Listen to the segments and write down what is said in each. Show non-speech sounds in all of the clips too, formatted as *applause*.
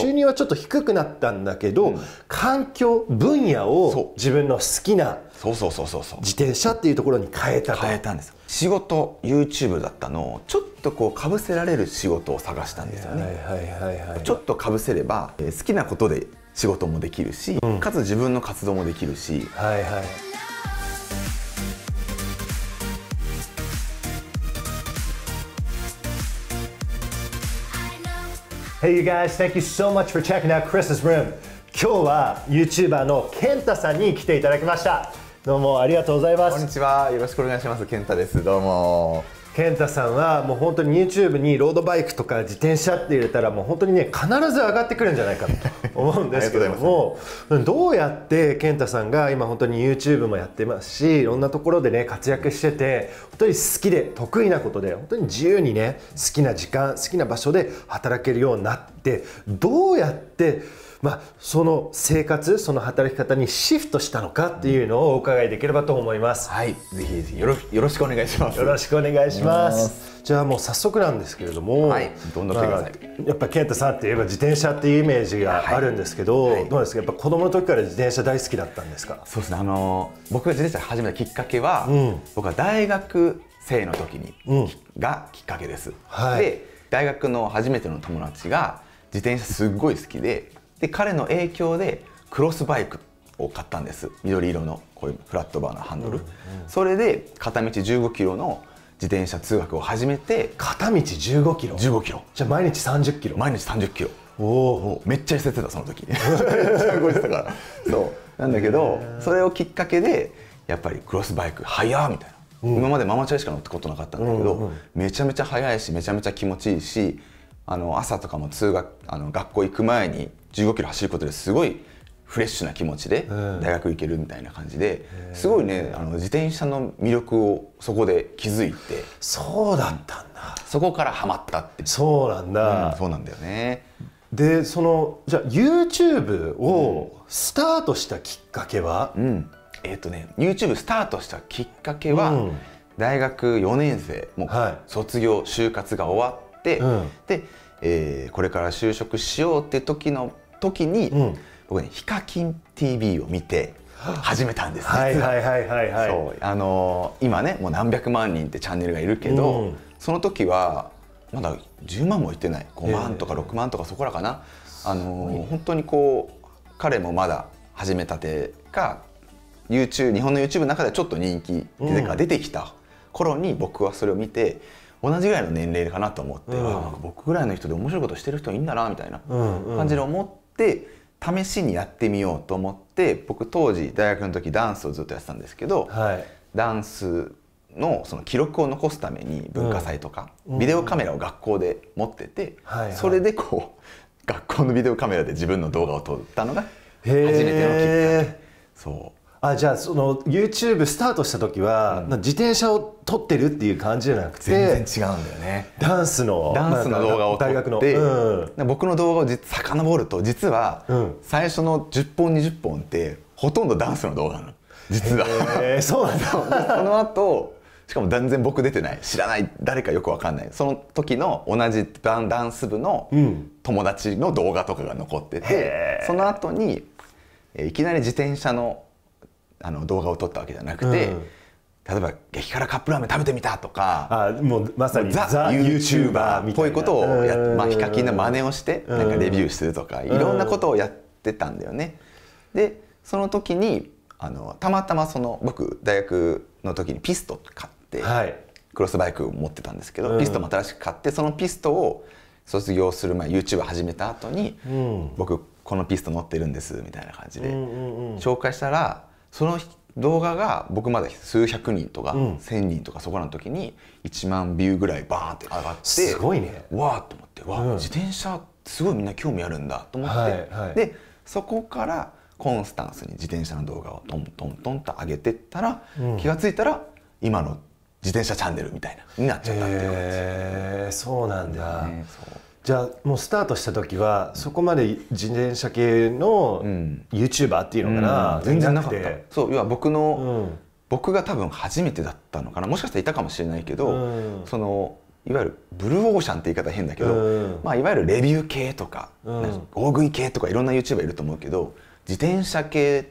収入はちょっと低くなったんだけど、うん、環境分野を自分の好きな自転車っていうところに変えた変えたんです仕事 YouTube だったのをちょっとこうかぶせられる仕事を探したんですよねちょっとかぶせれば、えー、好きなことで仕事もできるし、うん、かつ自分の活動もできるし。はいはい Hey you guys, thank you so much for checking out Chris's room. 今日は YouTuber のケンタさんに来ていただきました。どうもありがとうございます。こんにちは。よろしくお願いします。ケンタです。どうも。健太さんはもう本当に YouTube にロードバイクとか自転車って入れたらもう本当にね必ず上がってくるんじゃないかと思うんですけどもどうやって健太さんが今本当に YouTube もやってますしいろんなところでね活躍してて本当に好きで得意なことで本当に自由にね好きな時間好きな場所で働けるようになってどうやってまあ、その生活その働き方にシフトしたのかっていうのをお伺いできればと思います、うん、はいぜひぜひよろよろしくお願いしますよろしくお願いしますじゃあもう早速なんですけれども、はい、どんどんまあ、やっぱ健太さんっていえば自転車っていうイメージがあるんですけど、はいはい、どうですかやっぱ子供の時から自転車大好きだったんですかそうですねあの僕が自転車始めたきっかけは、うん、僕は大学生の時に、うん、がきっかけです、はい、で大学の初めての友達が自転車すっごい好きでで彼の影響でクロスバイクを買ったんです緑色のこういうフラットバーのハンドル、うんうん、それで片道1 5キロの自転車通学を始めて片道1 5キロ1 5キロじゃあ毎日3 0キロ毎日3 0キロおおめっちゃ痩せてたその時 *laughs* めっちゃいてたからそうなんだけどそれをきっかけでやっぱりクロスバイク速っみたいな、うん、今までママチャリしか乗ったことなかったんだけど、うんうん、めちゃめちゃ速いしめちゃめちゃ気持ちいいしあの朝とかも通学あの学校行く前に15キロ走ることですごいフレッシュな気持ちで大学行けるみたいな感じですごいねあの自転車の魅力をそこで気づいてそうだったんだ、そこからハマったってそうなんだ、うん、そうなんだよねでそのじゃあ YouTube をスタートしたきっかけは、うん、えっ、ー、とね YouTube スタートしたきっかけは、うん、大学4年生もう卒業、はい、就活が終わって、で、えー、これから就職しようって時の時に、うん、僕ね「ヒカキン TV」を見て始めたんですはいはいはいはいはいそうあのー、今ねもう何百万人ってチャンネルがいるけど、うん、その時はまだ10万もいってない5万とか6万とかそこらかな、あのー、本当にこう彼もまだ始めたてか YouTube 日本の YouTube の中でちょっと人気が出てきた頃に僕はそれを見て同じぐらいの年齢かなと思って、うん、僕ぐらいの人で面白いことしてる人いいんだなみたいな感じで思って試しにやってみようと思って僕当時大学の時ダンスをずっとやってたんですけど、はい、ダンスのその記録を残すために文化祭とか、うん、ビデオカメラを学校で持ってて、うん、それでこう学校のビデオカメラで自分の動画を撮ったのが初めてのきっかけ。あじゃあその YouTube スタートした時は、うん、自転車を撮ってるっていう感じじゃなくて全然違うんだよねダンスのダンスの動画を撮って、うん、僕の動画をさかのぼると実は、最初の10本20本ってほとんどダンスの動画なの実は、えー、そうなんだ *laughs* その後しかも全然僕出てない知らない誰かよく分かんないその時の同じダンス部の友達の動画とかが残ってて、その後にいきなり自転車のあの動画を撮ったわけじゃなくて、うん、例えば激辛カップラーメン食べてみたとかあもうまさにザ・ YouTuber っぽいことをや、まあ、ヒカキンの真似をしてなんかレビューするとかいろんなことをやってたんだよね。でその時にあのたまたまその僕大学の時にピスト買って、はい、クロスバイクを持ってたんですけど、うん、ピストも新しく買ってそのピストを卒業する前 YouTube 始めた後に、うん、僕このピスト乗ってるんですみたいな感じで、紹介したらその動画が僕まだ数百人とか、うん、1,000人とかそこらの時に1万ビューぐらいバーンって上がってすごいねわーっと思ってわ、うん、自転車すごいみんな興味あるんだと思って、はいはい、でそこからコンスタンスに自転車の動画をトントントンと上げてったら、うん、気が付いたら今の自転車チャンネルみたいなになっちゃったっていう感じ。そうなんだ、ねじゃあもうスタートした時はそこまで自転車系の YouTuber っていうのかな、うん、全然なかったそう要は僕の、うん、僕が多分初めてだったのかなもしかしたらいたかもしれないけど、うん、そのいわゆるブルーオーシャンって言い方変だけど、まあ、いわゆるレビュー系とか,、大食い系とかいろんな YouTuber いると思うけど自転車系っ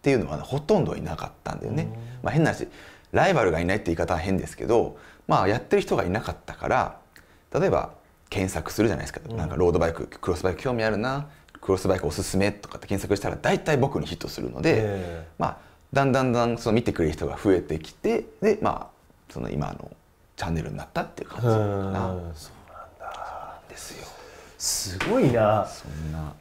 ていうのは、ね、ほとんどいなかったんだよね。まあ、変な話ライバルがいないって言い方は変ですけど、まあ、やってる人がいなかったから例えば検索するじゃないですか、うん、なんかロードバイククロスバイク興味あるなクロスバイクおすすめとかって検索したら大体僕にヒットするので、まあ、だんだんだんその見てくれる人が増えてきてで、まあ、その今のチャンネルになったっていう感じかな。そうなんだですよすごいなそんな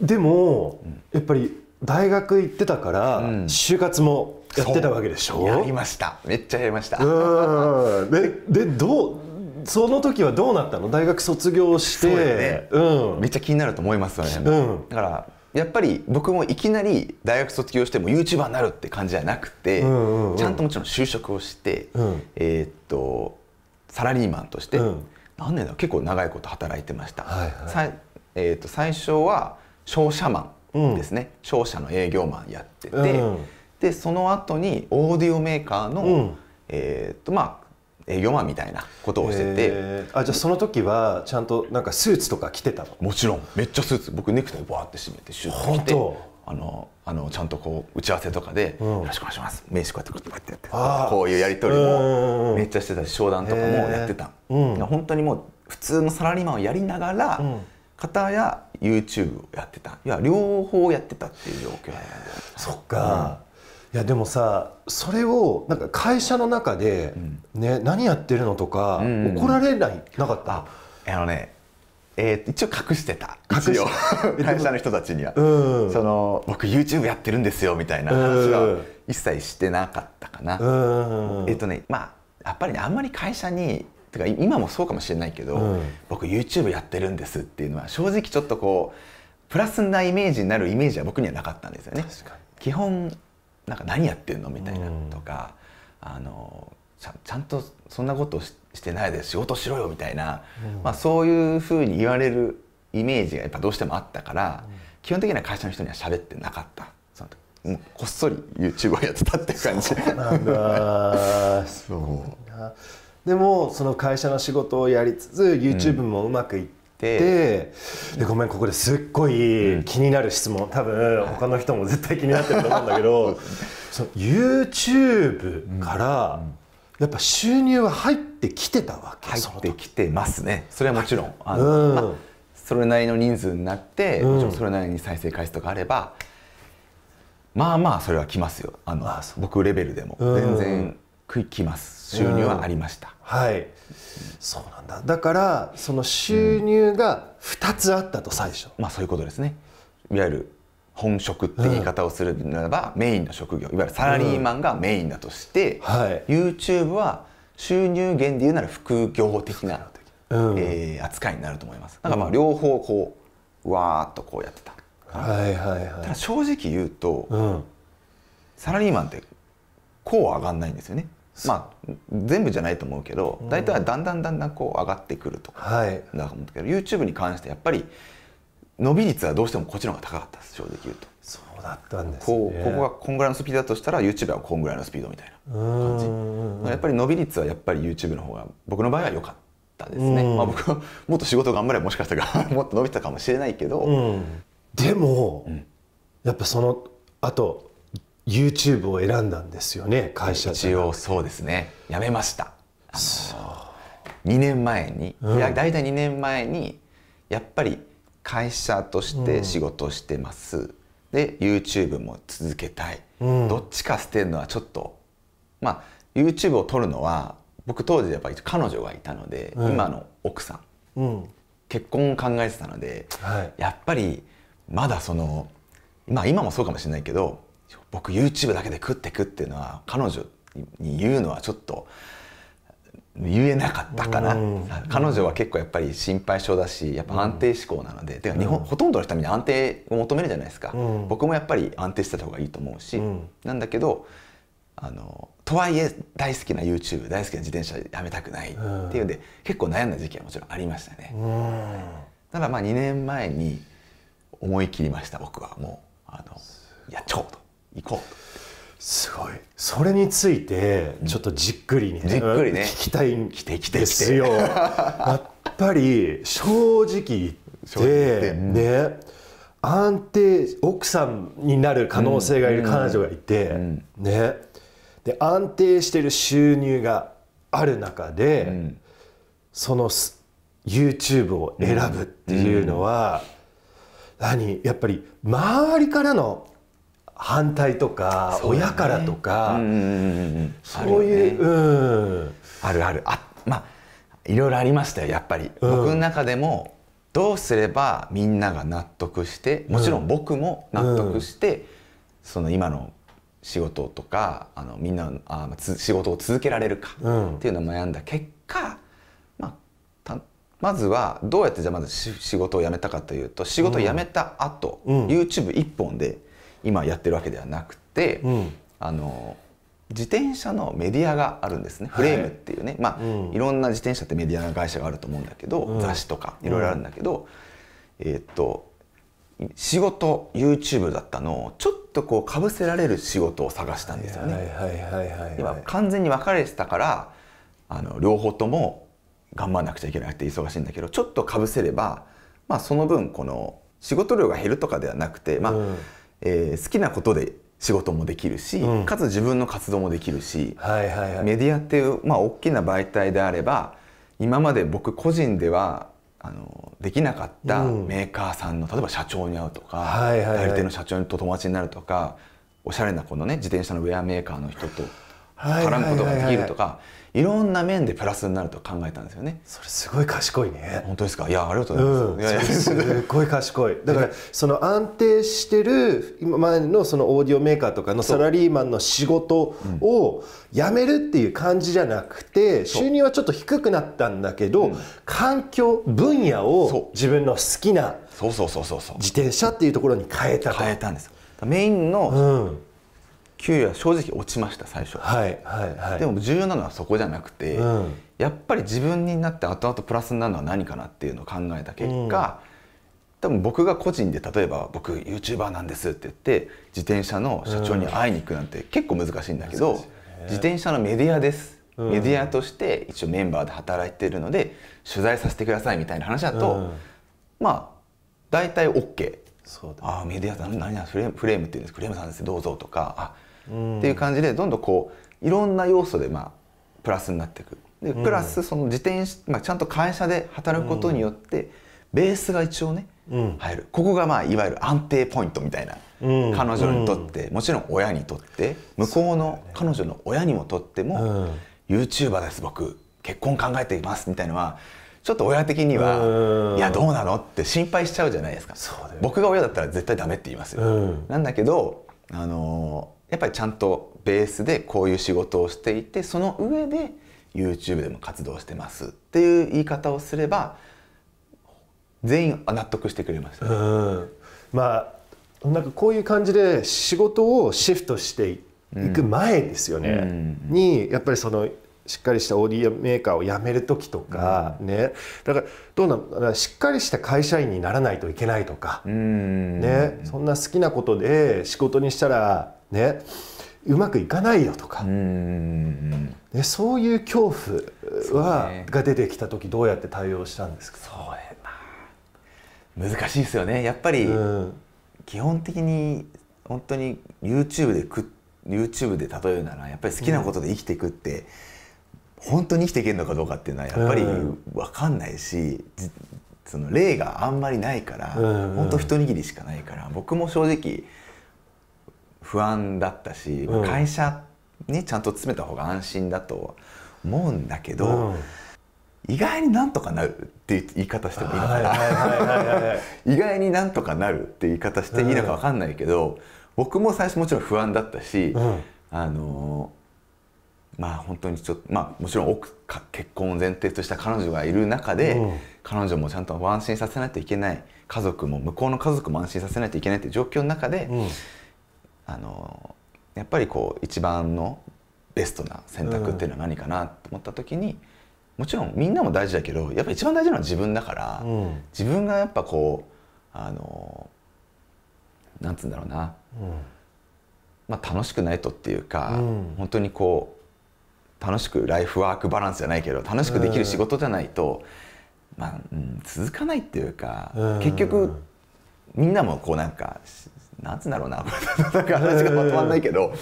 でも、うん、やっぱり大学行ってたから、就活もやってたわけでしょ、うやりましためっちゃやりましたででどうその時はどうなったの大学卒業して、ねうん、めっちゃ気になると思いますよね、うん、だからやっぱり僕もいきなり大学卒業しても YouTuber になるって感じじゃなくて、うんうんうん、ちゃんともちろん就職をして、うん、えー、っとサラリーマンとして、何年だ結構長いこと働いてました、はいはい、えー、っと最初は商社マンですね、商社の営業マンやってて、でその後にオーディオメーカーの、えー、っとまあ営業マンみたいなことをしててあじゃあその時はちゃんとなんかスーツとか着てたのもちろんめっちゃスーツ僕ネクタイバーって締めてシュッて着てあのあのちゃんとこう打ち合わせとかで「うん、よろしくお願いします」名刺こうやってこうやってやってこういうやり取りもめっちゃしてたし商談とかもやってた、うん、本当にもう普通のサラリーマンをやりながら、うん方や YouTube をやってたいや両方やってたっていう状況そっか、いやでもさそれをなんか会社の中で、ね、何やってるのとか、怒られないなかったあのねえー、一応隠してた一応 *laughs* 会社の人たちには、うん、その僕 YouTube やってるんですよみたいな話は一切してなかったかな、うん、えっ、ー、とねまあやっぱりねあんまり会社にてか今もそうかもしれないけど、うん、僕 YouTube やってるんですっていうのは正直ちょっとこうプラスなイメージになるイメージは僕にはなかったんですよね基本なんか何やってんのみたいなとか、うん、あのちゃんとそんなことしてないで仕事しろよみたいな、うん、まあ、そういうふうに言われるイメージがやっぱどうしてもあったから、うん、基本的には会社の人には喋ってなかった。もうこっそり YouTube をやってたって感じそうなんだ *laughs* そうでもその会社の仕事をやりつつ YouTube もうまくいっでごめんここですっごい気になる質問、うん、多分他の人も絶対気になってると思うんだけど *laughs* そ YouTube から、やっぱ収入は入ってきてたわけ入ってきてますねそれはもちろん、あの、うんまそれなりの人数になって、もちろんそれなりに再生回数とかあればまあまあそれは来ますよあの僕レベルでも全然来ます収入はありました、はいそうなんだだからその収入が2つあったと最初、まあそういうことですねいわゆる本職って言い方をするならば、うん、メインの職業いわゆるサラリーマンがメインだとして、うんはい、YouTube は収入源でいうなら副業的な、うん、えー、扱いになると思います。なんかまあ両方こうわーっとこうやってた。はいはいはい、ただ正直言うと、うん、サラリーマンってこう上がんないんですよね。まあ全部じゃないと思うけど、大体はだんだんだんだんこう上がってくるとだと思うんけど、YouTube に関してやっぱり伸び率はどうしてもこっちの方が高かったです正直言うとそうだったんです、ね、こうここがこんぐらいのスピードだとしたら YouTube はこんぐらいのスピードみたいな感じやっぱり伸び率はやっぱり YouTube の方が僕の場合は良かったですね、まあ僕はもっと仕事頑張れもしかしたら *laughs* もっと伸びたかもしれないけど、うん、でも、やっぱそのあと YouTube を選んだんですよね会社一応そうですね辞めました2年前に、うん、いや大体2年前にやっぱり会社として仕事をしてます、うん、で YouTube も続けたい、うん、どっちか捨てるのはちょっとまあ YouTube を撮るのは僕当時やっぱり彼女がいたので、うん、今の奥さん、うん、結婚を考えてたので、はい、やっぱりまだそのまあ今もそうかもしれないけど僕 YouTube だけで食ってくっていうのは彼女に言うのはちょっと言えなかったかな、うん、彼女は結構やっぱり心配性だしやっぱ安定志向なので、うん、てか日本、うん、ほとんどの人みんな安定を求めるじゃないですか、僕もやっぱり安定してた方がいいと思うし、なんだけどあのとはいえ大好きな YouTube 大好きな自転車やめたくないっていうんで、結構悩んだ時期はもちろんありましたね、ただまあ2年前に思い切りました僕はもうあのやっちゃおうと行こうすごいそれについてちょっとじっくりね,、じっくりね聞きたいんですよ *laughs* やっぱり正直言ってね安定奥さんになる可能性がいる彼女がいて、うん、ねで安定してる収入がある中で、うん、その YouTube を選ぶっていうのは、うん、何やっぱり周りからの反対とか、ね、親からとかそういう、うん、あるあるあまあいろいろありましたよやっぱり、うん、僕の中でもどうすればみんなが納得してもちろん僕も納得して、うん、その今の仕事とかあのみんなあ仕事を続けられるかっていうのを悩んだ結果、まあ、まずはどうやってじゃまず仕事を辞めたかというと仕事を辞めた後、うん、YouTube1 本で。今やってるわけではなくて、うん、あの自転車のメディアがあるんですね、フレームっていうね、まあ、うん、いろんな自転車ってメディアの会社があると思うんだけど、うん、雑誌とかいろいろあるんだけど、うん、えー、っと仕事 YouTube だったのをちょっとこうかぶせられる仕事を探したんですよね。今完全に別れてたからあの両方とも頑張らなくちゃいけなくて忙しいんだけどちょっとかぶせれば、まあ、その分この仕事量が減るとかではなくてまあ、えー、好きなことで仕事もできるし、うん、かつ自分の活動もできるし、はいはいはい、メディアっていう、まあ、大きな媒体であれば今まで僕個人ではあのできなかったメーカーさんの、例えば社長に会うとか、はいはいはい、代理店の社長と友達になるとかおしゃれなこのね自転車のウェアメーカーの人と絡むことができるとか、はいはいはいはいいろんな面でプラスになると考えたんですよねそれすごい賢いね本当ですかいやありがとうございます、うん、すごい賢い *laughs* だからその安定してる今までのそのオーディオメーカーとかのサラリーマンの仕事を辞めるっていう感じじゃなくて収入はちょっと低くなったんだけど、環境分野を自分の好きな自転車っていうところに変えた変えたんですメインの、うん給与は正直落ちました最初はいはいはいでも重要なのはそこじゃなくて、うん、やっぱり自分になって後々プラスになるのは何かなっていうのを考えた結果、うん、多分僕が個人で例えば僕 YouTuber なんですって言って自転車の社長に会いに行くなんて結構難しいんだけど、うんね、自転車のメディアですメディアとして一応メンバーで働いてるので取材させてくださいみたいな話だと、うん、まあ大体 OK そうだ、ね、ああメディアさん何やフレームフレームっていうんですフレームさんですどうぞとかあっていう感じでどんどんこういろんな要素でまあプラスになっていくでプラスその自転車、まあ、ちゃんと会社で働くことによってベースが一応ね、入るここがまあいわゆる安定ポイントみたいな、彼女にとって、もちろん親にとって向こうの彼女の親にもとっても、YouTuber です僕結婚考えていますみたいのはちょっと親的には、いやどうなのって心配しちゃうじゃないですか、僕が親だったら絶対ダメって言いますよ、なんだけどあのやっぱりちゃんとベースでこういう仕事をしていてその上で YouTube でも活動してますっていう言い方をすれば全員納得してくれました、ね、うんまあなんかこういう感じで仕事をシフトしていく前ですよね、うんうんうん、にやっぱりそのしっかりしたオーディオメーカーを辞める時とか、うん、ねだからどうなしっかりした会社員にならないといけないとか、うん、ね、そんな好きなことで仕事にしたらね、うまくいかないよとか、でそういう恐怖は、ね、が出てきた時どうやって対応したんですかそうやな難しいですよねやっぱり、基本的に本当に YouTube でく YouTube で例えるならやっぱり好きなことで生きていくって、うん、本当に生きていけるのかどうかっていうのはやっぱり分かんないし、うん、その例があんまりないから、うん、本当一握りしかないから僕も正直不安だったし、うん、会社にちゃんと詰めた方が安心だと思うんだけど、意外になんとかなるって言い方してもいいのかな意外になんとかなるって言い方していいのか分かんないけど、僕も最初もちろん不安だったし、あのまあ本当にちょっとまあもちろん奥か結婚を前提とした彼女がいる中で、うん、彼女もちゃんと安心させないといけない家族も向こうの家族も安心させないといけないっていう状況の中で、うん、あのやっぱりこう一番のベストな選択っていうのは何かなと思った時に、もちろんみんなも大事だけどやっぱ一番大事なのは自分だから、うん、自分がやっぱこうあのなんつうんだろうな、うん、まあ、楽しくないとっていうか、うん、本当にこう楽しくライフワークバランスじゃないけど楽しくできる仕事じゃないと、まあ、うん、続かないっていうか、結局みんなもこうなんかなんつうんだろうな *laughs* 話がまとまらないけど、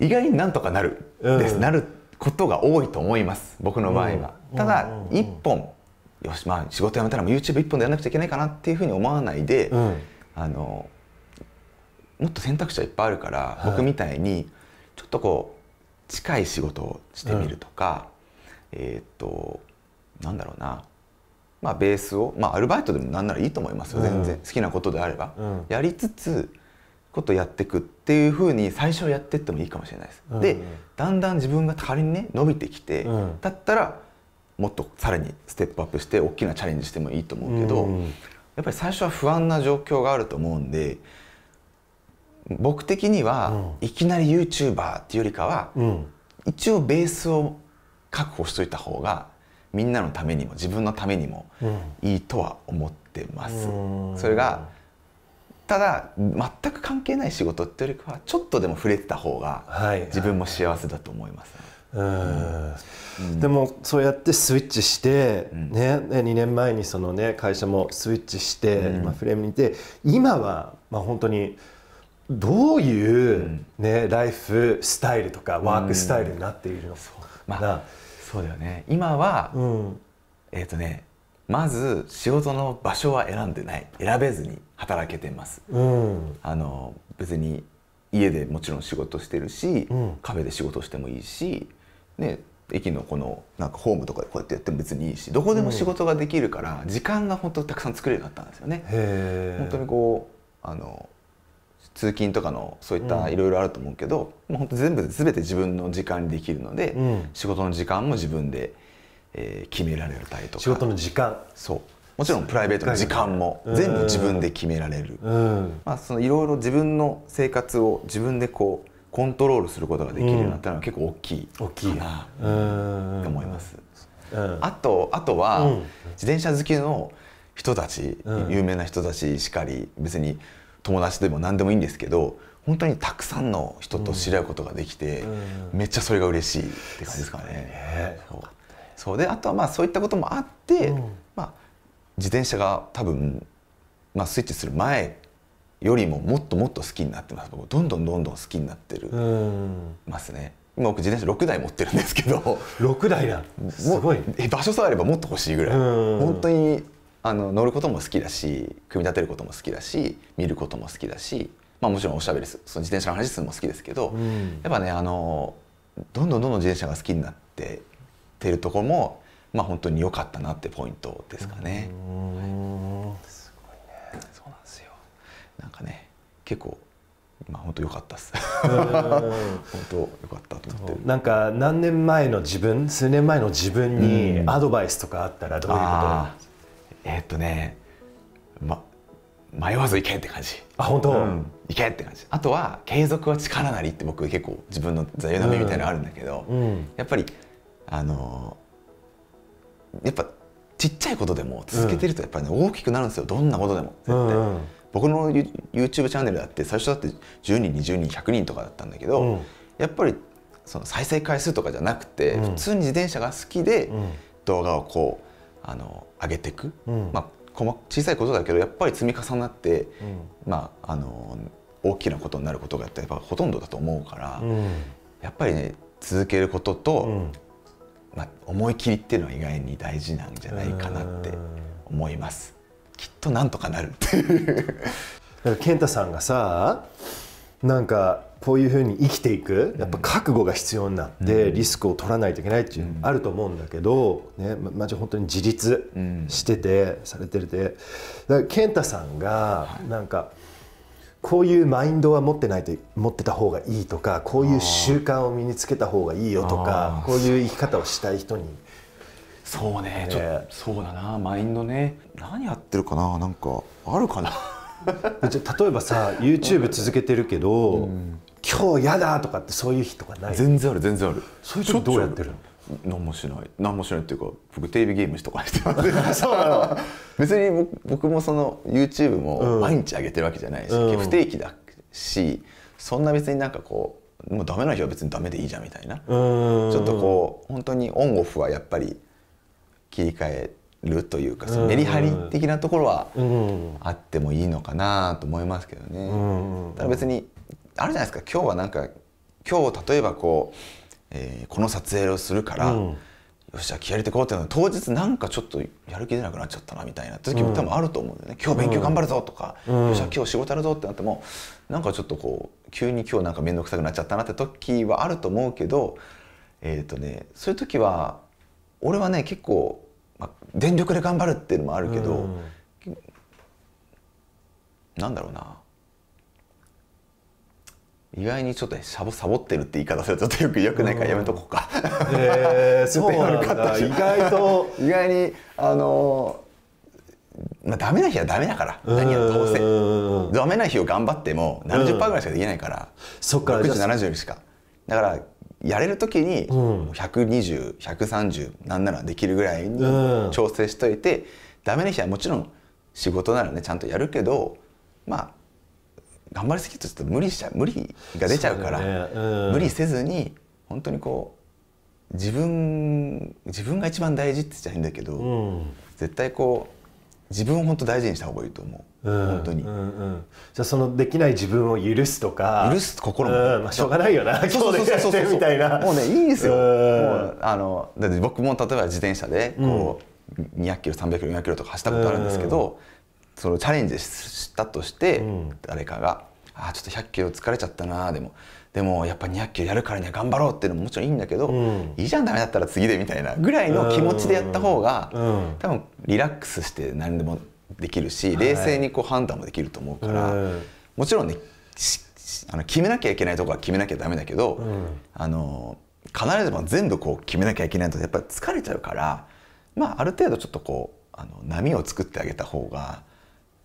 意外になんとかなるです、なることが多いと思います僕の場合は。ただ、う本よしまあ仕事辞めたら y o u t u b e 一本でやらなくちゃいけないかなっていうふうに思わないで、あのもっと選択肢はいっぱいあるから、僕みたいにちょっとこう近い仕事をしてみるとか、えっとなんだろうなまあ、ベースを、まあ、アルバイトでもなんならいいと思いますよ全然、好きなことであれば、やりつつことやってくっていうふうに最初やってってもいいかもしれないです。うんでだんだん自分が仮にね伸びてきて、うん、だったらもっとさらにステップアップして大きなチャレンジしてもいいと思うけど、うん、やっぱり最初は不安な状況があると思うんで僕的には、いきなり YouTuber っていうよりかは、うん、一応ベースを確保しといた方がみんなのためにも自分のためにもいいとは思ってます。それがただ全く関係ない仕事っていうよりかはちょっとでも触れてた方が自分も幸せだと思います、でもそうやってスイッチして、うん、ね、2年前にその、ね、会社もスイッチして、うん、まあ、フレームにいて今は、まあ、本当にどういうね、ね、うん、ライフスタイルとかワークスタイルになっているのか、うんまあそうだよね今は、うん、えっ、ー、とねまず仕事の場所は選んでない選べずに働けてます、うん、あの別に家でもちろん仕事してるし、うん、カフェで仕事してもいいし、ね、駅のこのなんかホームとかでこうやってやっても別にいいしどこでも仕事ができるから時間が本当たくさん作れるようになったんですよね。うん、本当にこうあの通勤とかのそういったいろいろあると思うけど、うん、もう本当全部全て自分の時間にできるので、うん、仕事の時間も自分で、えー、決められたりとか仕事の時間そうもちろんプライベートの時間も全部自分で決められる、まあ、そのいろいろ自分の生活を自分でこうコントロールすることができるようになったのは結構大きいかなと思います。うん、あとあとは、自転車好きの人たち、有名な人たちしかり別に友達でも何でもいいんですけど本当にたくさんの人と知り合うことができて、うん、めっちゃそれが嬉しいって感じですかね。ねそうであとはまあそういったこともあって、うん、まあ、自転車が多分、まあ、スイッチする前よりももっともっと好きになってますどんどんどんどん好きになってる、うん、ますね。今僕自転車6台持ってるんですけど6台だすごい場所さえあればもっと欲しいぐらい本当にあの乗ることも好きだし組み立てることも好きだし見ることも好きだし、まあ、もちろんおしゃべりすその自転車の話するのも好きですけど、うん、やっぱねあのどんどんどんどん自転車が好きになってってるところも、まあ、本当に良かったなってポイントですかね。すごいねそうなんですよなんかね結構まあ本当良かったです。本当良かったと思ってなんか何年前の自分、数年前の自分にアドバイスとかあったらどういうことえー、っとね、ま、迷わず行けって感じあ本当、うん、行けって感じあとは継続は力なりって僕結構自分の座右の銘みたいなのあるんだけど、うん、やっぱりあのやっぱちっちゃいことでも続けてるとやっぱり、ね、大きくなるんですよどんなことでも絶対、うんうん、僕の YouTube チャンネルだって最初だって10人20人100人とかだったんだけど、うん、やっぱりその再生回数とかじゃなくて、普通に自転車が好きで動画をこうあの上げていく、うん、まあ、小さいことだけどやっぱり積み重なって、うん、まあ、あの大きなことになることがやっぱほとんどだと思うから、うん、やっぱりね続けることと、まあ、思い切りっていうのは意外に大事なんじゃないかなって思います。きっとなんとかなるっていう *laughs* 健太さんがさなんかこういうふうに生きていくやっぱ覚悟が必要になってリスクを取らないといけないっていうのあると思うんだけど、ね、まじ本当に自立してて、されてでだから健太さんがなんか、こういうマインドは持ってないと持ってた方がいいとかこういう習慣を身につけた方がいいよとかこういう生き方をしたい人にそうね、ちょそうだなマインドね何やってるかななんかあるかな *laughs* 例えばさ YouTube 続けてるけど、うん、今日やだとかってそういう日とかない全然ある全然あるそういう時どうやってるの何もしない何もしないっていうか僕テレビゲームしとかしてます *laughs* そうなの別に僕もその YouTube も毎日上げてるわけじゃないし、うん、不定期だしそんな別になんかこうもうダメな日は別にダメでいいじゃんみたいなちょっとこう本当にオンオフはやっぱり切り替えるというかそのメリハリ的なところはあってもいいのかなと思いますけどね。だから別にあるじゃないですか今日はなんか今日例えばこう、えー、この撮影をするから、うん、よっしゃ気合入れてこうっていうの当日なんかちょっとやる気出なくなっちゃったなみたいな時も多分あると思うんだね、今日勉強頑張るぞとか、うん、よっしゃ今日仕事やるぞってなってもなんかちょっとこう急に今日なんか面倒くさくなっちゃったなって時はあると思うけどえっ、ー、とねそういう時は俺はね結構、まあ、電力で頑張るっていうのもあるけど、うん、なんだろうな意外にちょっとサボサボってるって言い方するとちょっとよくないからやめとこうか、うん、えー、*laughs* そうなんだ意外と意外にあのまあ、ダメな日はダメだから何やどうせダメな日を頑張っても70%ぐらいしかできないから、そっから60、70しかだからやれる時に120130なんならできるぐらい調整しといて、ダメな日はもちろん仕事ならねちゃんとやるけどまあ頑張りすぎるとちょっと無理しちゃう無理が出ちゃうから、ねうん、無理せずに本当にこう自分自分が一番大事って言っちゃいいんだけど、うん、絶対こう自分を本当大事にした方がいいと思う、うん、本当に、うんうん、じゃあそのできない自分を許すとか許す心も、うんまあ、しょうがないよなそうそうそうみたいなもうねいいんですよ、もうあのだって僕も例えば自転車でこう、200キロ300キロ400キロとか走ったことあるんですけど、うんそのチャレンジしたとして、誰かが「あちょっと100キロ疲れちゃったな」でも。でもやっぱ200キロやるからには頑張ろうっていうのももちろんいいんだけど、うん、いいじゃんダメだったら次でみたいなぐらいの気持ちでやった方が、うん、多分リラックスして何でもできるし、はい、冷静にこう判断もできると思うから、もちろんねあの決めなきゃいけないとこは決めなきゃダメだけど、あの必ずも全部こう決めなきゃいけないとやっぱり疲れちゃうから、まあ、ある程度ちょっとこうあの波を作ってあげた方が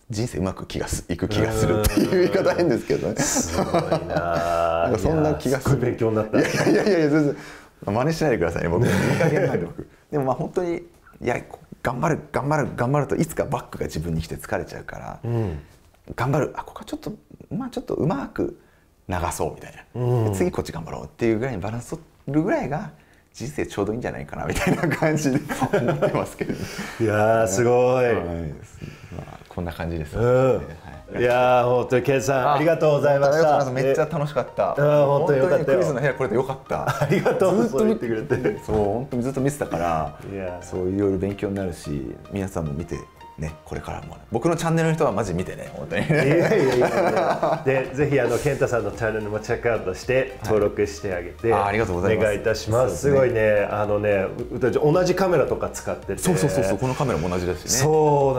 人生うまく気がすいく気がするっていう言い方変ですけどね。すごいな。なんそんな気がする。勉強になった。いやいやいや全然真似しないでくださいね僕。いい加減なんで僕。でもまあ本当にいや頑張る頑張る頑張るといつかバックが自分に来て疲れちゃうから、うん、頑張るあここはちょっとまあちょっとうまく流そうみたいな、うん、次こっち頑張ろうっていうぐらいにバランス取るぐらいが。人生ちょうどいいんじゃないかなみたいな感じで思ってますけど、ね、いやすごい、はいまあ、こんな感じです、ね、うんいや本当にケイさんありがとうございましためっちゃ楽しかった本当によかったクイズの部屋これでよかったありがとうずっと見てくれてそう本当にずっと見てたからそういろいろ勉強になるし皆さんも見てね、これからも、僕のチャンネルの人はマジ見てね本当にいやいやいやでぜひあの健太さんのチャンネルもチェックアウトして登録してあげて、はい、ありがとうございますお願いいたしますす、ね,、ごいねあのね同じカメラとか使っててそうそうそうそうこのカメラも同じですねそ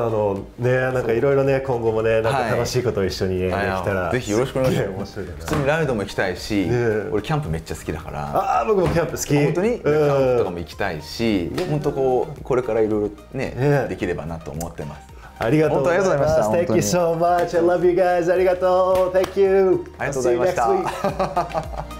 うなのねなんかいろいろね今後もねなんか楽しいことを一緒に、ねできたらぜひよろしくお願いします普通にライドも行きたいし、俺キャンプめっちゃ好きだからああ僕もキャンプ好き本当にキャンプとかも行きたいし、本当こうこれからいろいろねできればなと思って Arigato. Thank you so much. I love you guys. Thank you. I'll see you next week. *laughs*